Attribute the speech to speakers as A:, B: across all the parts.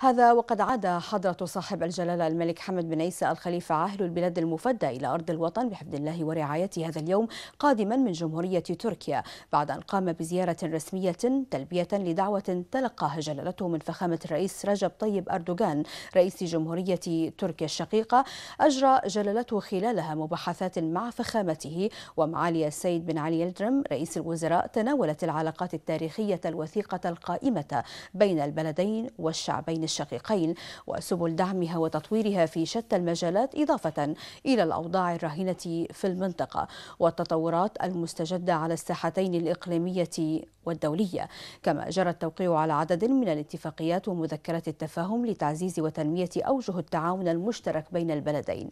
A: هذا وقد عاد حضرة صاحب الجلالة الملك حمد بن عيسى الخليفة عاهل البلاد المفدى إلى أرض الوطن بحفظ الله ورعايته هذا اليوم قادما من جمهورية تركيا بعد أن قام بزيارة رسمية تلبية لدعوة تلقاها جلالته من فخامة الرئيس رجب طيب أردوغان رئيس جمهورية تركيا الشقيقة أجرى جلالته خلالها مباحثات مع فخامته ومعالي السيد بن علي يلدرم رئيس الوزراء تناولت العلاقات التاريخية الوثيقة القائمة بين البلدين والشعبين الشقيقين وسبل دعمها وتطويرها في شتى المجالات إضافة إلى الأوضاع الراهنة في المنطقة والتطورات المستجدة على الساحتين الإقليمية والدولية كما جرى التوقيع على عدد من الاتفاقيات ومذكرات التفاهم لتعزيز وتنمية أوجه التعاون المشترك بين البلدين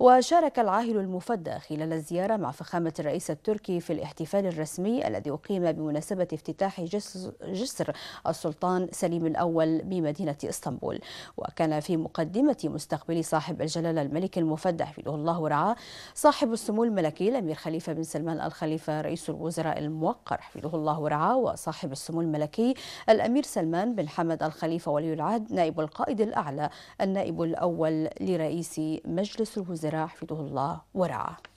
A: وشارك العاهل المفدى خلال الزيارة مع فخامة الرئيس التركي في الاحتفال الرسمي الذي أقيم بمناسبة افتتاح جسر السلطان سليم الأول بمدينة إسطنبول اسطنبول وكان في مقدمة مستقبل صاحب الجلالة الملك المفدى حفظه الله ورعاه صاحب السمو الملكي الأمير خليفة بن سلمان الخليفة رئيس الوزراء الموقر حفظه الله ورعاه وصاحب السمو الملكي الأمير سلمان بن حمد الخليفة ولي العهد نائب القائد الأعلى النائب الأول لرئيس مجلس الوزراء حفظه الله ورعاه